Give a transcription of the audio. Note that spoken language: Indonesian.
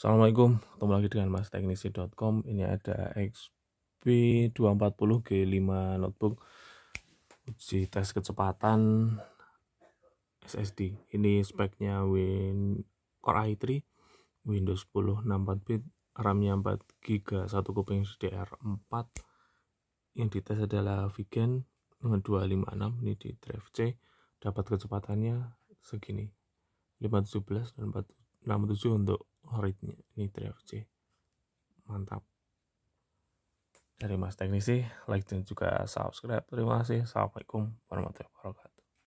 Assalamualaikum, ketemu lagi dengan Mas Teknisi.com. Ini ada XP240 G5 notebook uji tes kecepatan SSD. Ini speknya Win Core i3, Windows 10 64 bit, RAM-nya 4 GB, satu kuping DDR4. Yang dites adalah Vigen 256 ini di drive C. Dapat kecepatannya segini. 517 dan 467 untuk oh, readnya ini 3FC mantap dari mas teknisi like dan juga subscribe terima kasih assalamualaikum warahmatullahi wabarakatuh